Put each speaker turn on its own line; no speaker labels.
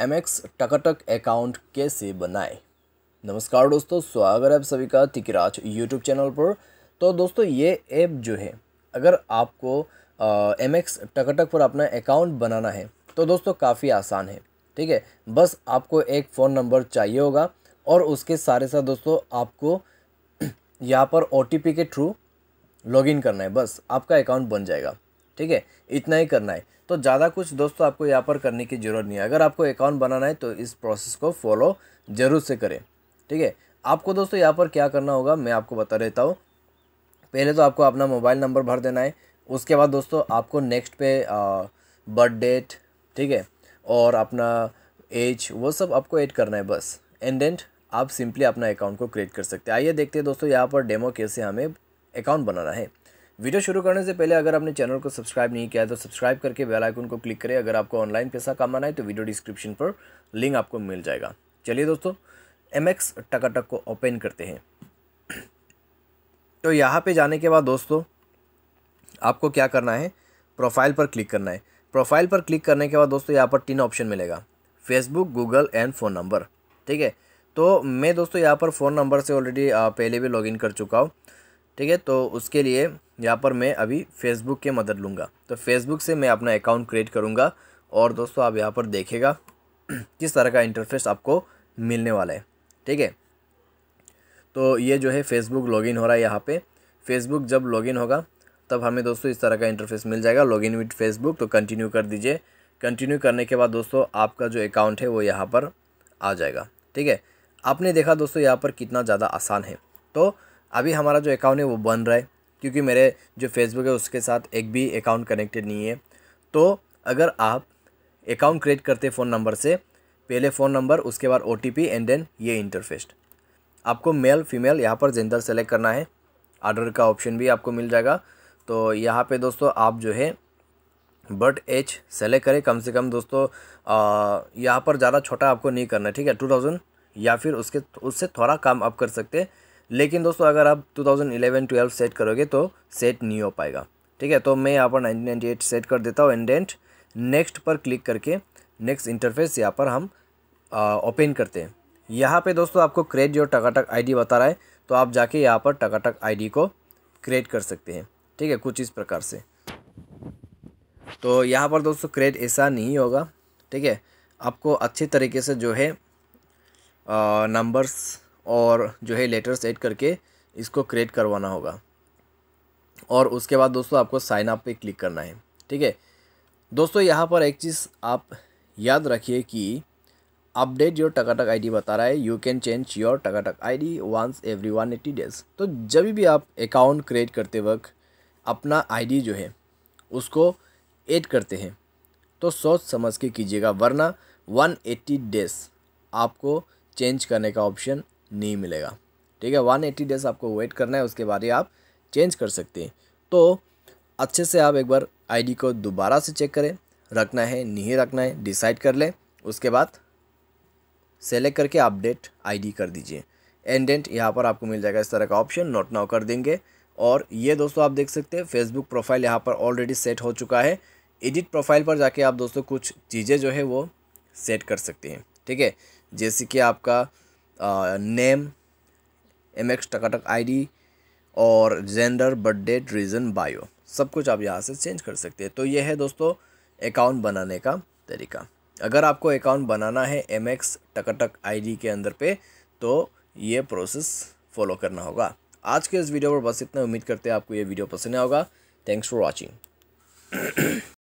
M X टकाटक account कैसे बनाएं नमस्कार दोस्तों स्वागत है आप सभी का तिकराज यूट्यूब चैनल पर तो दोस्तों ये ऐप जो है अगर आपको एम एक्स टकाटक पर अपना अकाउंट बनाना है तो दोस्तों काफ़ी आसान है ठीक है बस आपको एक फ़ोन नंबर चाहिए होगा और उसके सारे साथ दोस्तों आपको यहाँ पर ओ के थ्रू लॉगिन करना है बस आपका अकाउंट बन जाएगा ठीक है इतना ही करना है तो ज़्यादा कुछ दोस्तों आपको यहाँ पर करने की ज़रूरत नहीं है अगर आपको अकाउंट बनाना है तो इस प्रोसेस को फॉलो ज़रूर से करें ठीक है आपको दोस्तों यहाँ पर क्या करना होगा मैं आपको बता देता हूँ पहले तो आपको अपना मोबाइल नंबर भर देना है उसके बाद दोस्तों आपको नेक्स्ट पे बर्थ डेट ठीक है और अपना एज वो सब आपको ऐड करना है बस एंड देंट आप सिंपली अपना अकाउंट को क्रिएट कर सकते हैं आइए देखते हैं दोस्तों यहाँ पर डेमो कैसे हमें अकाउंट बनाना है वीडियो शुरू करने से पहले अगर आपने चैनल को सब्सक्राइब नहीं किया है तो सब्सक्राइब करके बेल आइकन को क्लिक करें अगर आपको ऑनलाइन पैसा कमाना है तो वीडियो डिस्क्रिप्शन पर लिंक आपको मिल जाएगा चलिए दोस्तों एम एक्स टकाटक को ओपन करते हैं तो यहाँ पे जाने के बाद दोस्तों आपको क्या करना है प्रोफाइल पर क्लिक करना है प्रोफाइल पर क्लिक करने के बाद दोस्तों यहाँ पर तीन ऑप्शन मिलेगा Facebook Google and phone number ठीक है तो मैं दोस्तों यहाँ पर फ़ोन नंबर से ऑलरेडी पहले भी लॉगिन कर चुका हूँ ठीक है तो उसके लिए यहाँ पर मैं अभी फेसबुक के मदद लूँगा तो फेसबुक से मैं अपना अकाउंट क्रिएट करूँगा और दोस्तों आप यहाँ पर देखेगा किस तरह का इंटरफेस आपको मिलने वाला है ठीक है तो ये जो है फेसबुक लॉगिन हो रहा है यहाँ पे फेसबुक जब लॉगिन होगा तब हमें दोस्तों इस तरह का इंटरफेस मिल जाएगा लॉगिन विथ फेसबुक तो कंटिन्यू कर दीजिए कंटिन्यू करने के बाद दोस्तों आपका जो अकाउंट है वो यहाँ पर आ जाएगा ठीक है आपने देखा दोस्तों यहाँ पर कितना ज़्यादा आसान है तो अभी हमारा जो अकाउंट है वो बन रहा है क्योंकि मेरे जो फेसबुक है उसके साथ एक भी अकाउंट कनेक्टेड नहीं है तो अगर आप अकाउंट क्रिएट करते फ़ोन नंबर से पहले फ़ोन नंबर उसके बाद ओ एंड देन ये इंटरफेस्ट आपको मेल फीमेल यहाँ पर जेंडर सेलेक्ट करना है आर्डर का ऑप्शन भी आपको मिल जाएगा तो यहाँ पे दोस्तों आप जो है बर्थ एज सेलेक्ट करें कम से कम दोस्तों यहाँ पर ज़्यादा छोटा आपको नहीं करना ठीक है टू थाउजेंड या फिर उसके उससे थोड़ा काम आप कर सकते लेकिन दोस्तों अगर आप 2011-12 सेट करोगे तो सेट नहीं हो पाएगा ठीक है तो मैं यहाँ पर 1998 सेट कर देता हूँ एंडेंट नेक्स्ट पर क्लिक करके नेक्स्ट इंटरफेस यहाँ पर हम ओपन करते हैं यहाँ पे दोस्तों आपको क्रिएट जो टकाटक आईडी बता रहा है तो आप जाके यहाँ पर टकाटक आईडी को क्रिएट कर सकते हैं ठीक है कुछ इस प्रकार से तो यहाँ पर दोस्तों क्रेड ऐसा नहीं होगा ठीक है आपको अच्छे तरीके से जो है नंबर्स और जो है लेटर्स ऐड करके इसको क्रिएट करवाना होगा और उसके बाद दोस्तों आपको साइन अप पे क्लिक करना है ठीक है दोस्तों यहाँ पर एक चीज़ आप याद रखिए कि अपडेट योर टकाटक आईडी बता रहा है you can change your Takatak ID once every one eighty days तो जब भी आप अकाउंट क्रिएट करते वक्त अपना आईडी जो है उसको ऐड करते हैं तो सोच समझ के कीजिएगा वरना एट्टी डेज आपको चेंज करने का ऑप्शन नहीं मिलेगा ठीक है वन एट्टी डेज आपको वेट करना है उसके बाद ही आप चेंज कर सकते हैं तो अच्छे से आप एक बार आईडी को दोबारा से चेक करें रखना है नहीं रखना है डिसाइड कर लें उसके बाद सेलेक्ट करके अपडेट आईडी कर दीजिए एंड यहाँ पर आपको मिल जाएगा इस तरह का ऑप्शन नोट नाउ कर देंगे और ये दोस्तों आप देख सकते हैं फेसबुक प्रोफाइल यहाँ पर ऑलरेडी सेट हो चुका है एडिट प्रोफाइल पर जाके आप दोस्तों कुछ चीज़ें जो है वो सेट कर सकते हैं ठीक है जैसे कि आपका name M X Takatak I और gender birth date reason bio सब कुछ आप यहाँ से चेंज कर सकते हैं तो ये है दोस्तों अकाउंट बनाने का तरीका अगर आपको अकाउंट बनाना है एम एक्स टकाटक आई के अंदर पे तो ये प्रोसेस फॉलो करना होगा आज के इस वीडियो पर बस इतना उम्मीद करते हैं आपको ये वीडियो पसंद आएगा थैंक्स फॉर वॉचिंग